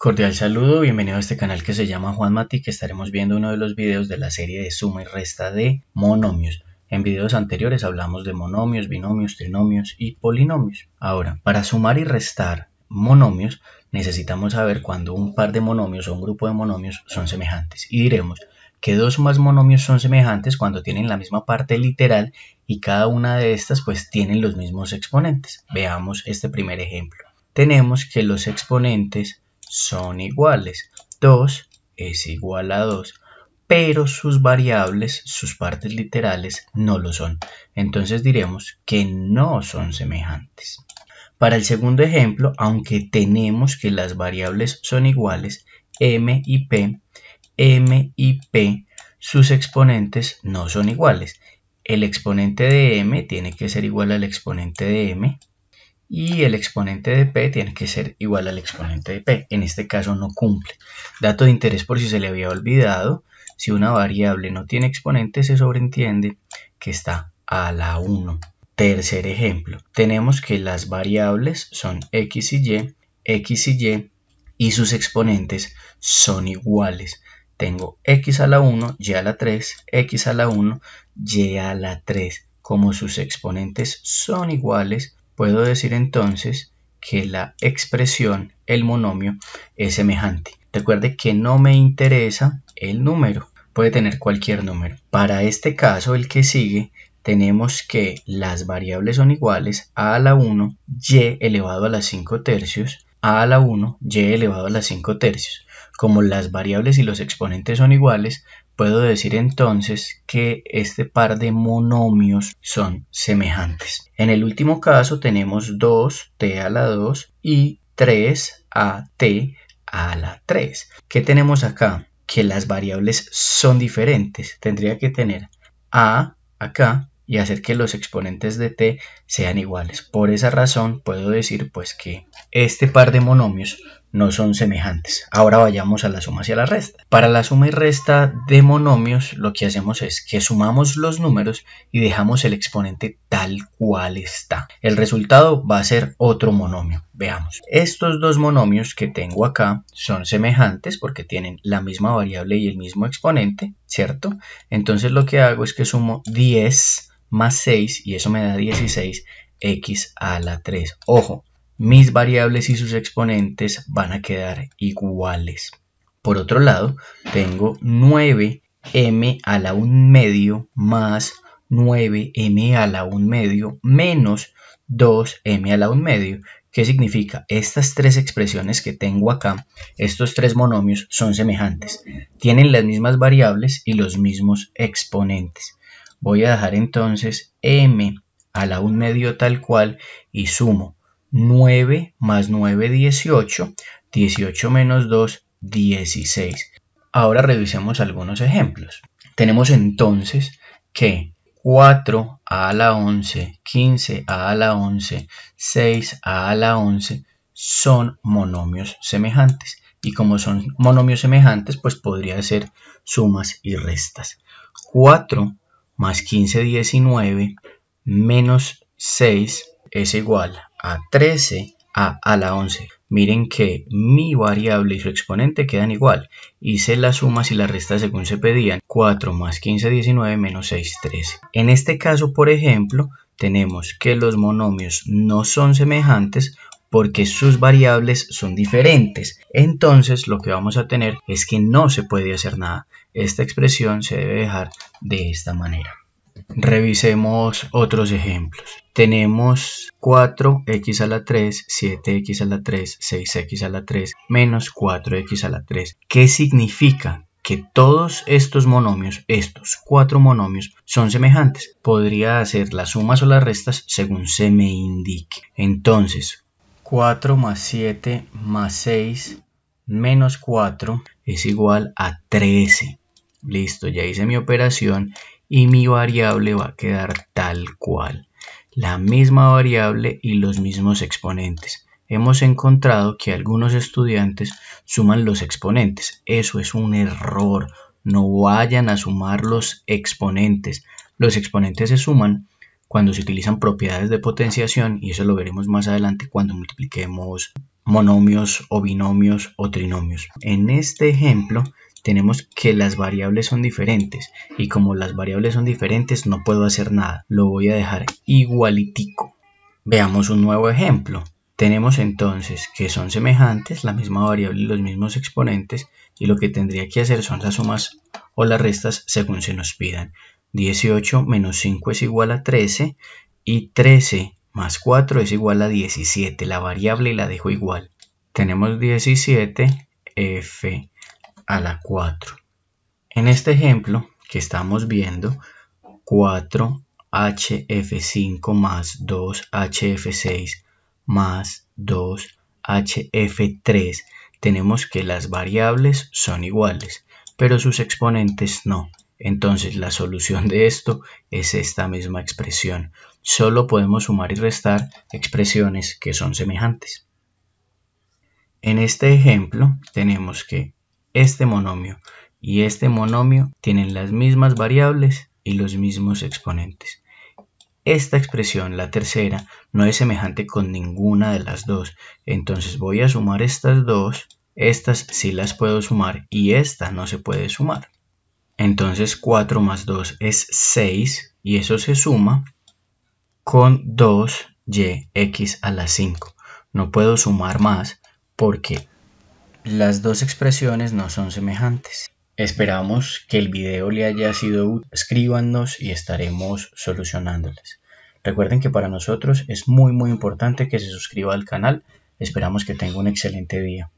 Cordial saludo, bienvenido a este canal que se llama Juan Mati, que estaremos viendo uno de los videos de la serie de suma y resta de monomios. En videos anteriores hablamos de monomios, binomios, trinomios y polinomios. Ahora, para sumar y restar monomios, necesitamos saber cuando un par de monomios o un grupo de monomios son semejantes. Y diremos que dos más monomios son semejantes cuando tienen la misma parte literal y cada una de estas pues tienen los mismos exponentes. Veamos este primer ejemplo. Tenemos que los exponentes son iguales. 2 es igual a 2, pero sus variables, sus partes literales, no lo son. Entonces diremos que no son semejantes. Para el segundo ejemplo, aunque tenemos que las variables son iguales, m y p, m y p, sus exponentes no son iguales. El exponente de m tiene que ser igual al exponente de m, y el exponente de p tiene que ser igual al exponente de p. En este caso no cumple. Dato de interés por si se le había olvidado, si una variable no tiene exponente se sobreentiende que está a la 1. Tercer ejemplo, tenemos que las variables son x y y, x y y y sus exponentes son iguales. Tengo x a la 1, y a la 3, x a la 1, y a la 3. Como sus exponentes son iguales, Puedo decir entonces que la expresión, el monomio, es semejante. Recuerde que no me interesa el número. Puede tener cualquier número. Para este caso, el que sigue, tenemos que las variables son iguales a la 1, y elevado a las 5 tercios, a a la 1, y elevado a las 5 tercios. Como las variables y los exponentes son iguales, Puedo decir entonces que este par de monomios son semejantes. En el último caso tenemos 2t a la 2 y 3 a a la 3. ¿Qué tenemos acá? Que las variables son diferentes. Tendría que tener a acá y hacer que los exponentes de t sean iguales. Por esa razón puedo decir pues que este par de monomios no son semejantes. Ahora vayamos a la suma y a la resta. Para la suma y resta de monomios lo que hacemos es que sumamos los números y dejamos el exponente tal cual está. El resultado va a ser otro monomio. Veamos. Estos dos monomios que tengo acá son semejantes porque tienen la misma variable y el mismo exponente, ¿cierto? Entonces lo que hago es que sumo 10 más 6 y eso me da 16x a la 3. Ojo, mis variables y sus exponentes van a quedar iguales. Por otro lado, tengo 9m a la 1 medio más 9m a la 1 medio menos 2m a la 1 medio. ¿Qué significa? Estas tres expresiones que tengo acá, estos tres monomios son semejantes. Tienen las mismas variables y los mismos exponentes. Voy a dejar entonces m a la 1 medio tal cual y sumo 9 más 9, 18. 18 menos 2, 16. Ahora revisemos algunos ejemplos. Tenemos entonces que 4 a la 11, 15 a la 11, 6 a la 11 son monomios semejantes. Y como son monomios semejantes, pues podría ser sumas y restas. 4 más 15, 19, menos 6 es igual 13 a a la 11. Miren que mi variable y su exponente quedan igual. Hice la suma si la resta según se pedían. 4 más 15, 19 menos 6, 13. En este caso, por ejemplo, tenemos que los monomios no son semejantes porque sus variables son diferentes. Entonces lo que vamos a tener es que no se puede hacer nada. Esta expresión se debe dejar de esta manera. Revisemos otros ejemplos. Tenemos 4x a la 3, 7x a la 3, 6x a la 3, menos 4x a la 3. ¿Qué significa? que todos estos monomios, estos cuatro monomios, son semejantes. Podría hacer las sumas o las restas según se me indique. Entonces, 4 más 7 más 6 menos 4 es igual a 13. Listo, ya hice mi operación y mi variable va a quedar tal cual. La misma variable y los mismos exponentes. Hemos encontrado que algunos estudiantes suman los exponentes. Eso es un error. No vayan a sumar los exponentes. Los exponentes se suman cuando se utilizan propiedades de potenciación y eso lo veremos más adelante cuando multipliquemos monomios o binomios o trinomios. En este ejemplo tenemos que las variables son diferentes y como las variables son diferentes no puedo hacer nada, lo voy a dejar igualitico. Veamos un nuevo ejemplo. Tenemos entonces que son semejantes, la misma variable y los mismos exponentes y lo que tendría que hacer son las sumas o las restas según se nos pidan. 18 menos 5 es igual a 13 y 13 más 4 es igual a 17, la variable la dejo igual. Tenemos 17, f a la 4. En este ejemplo que estamos viendo, 4HF5 más 2HF6 más 2HF3, tenemos que las variables son iguales, pero sus exponentes no. Entonces la solución de esto es esta misma expresión. Solo podemos sumar y restar expresiones que son semejantes. En este ejemplo tenemos que este monomio y este monomio tienen las mismas variables y los mismos exponentes. Esta expresión, la tercera, no es semejante con ninguna de las dos, entonces voy a sumar estas dos, estas sí las puedo sumar y esta no se puede sumar. Entonces 4 más 2 es 6 y eso se suma con 2yx a la 5. No puedo sumar más porque las dos expresiones no son semejantes. Esperamos que el video le haya sido útil. Escríbanos y estaremos solucionándoles. Recuerden que para nosotros es muy muy importante que se suscriba al canal. Esperamos que tenga un excelente día.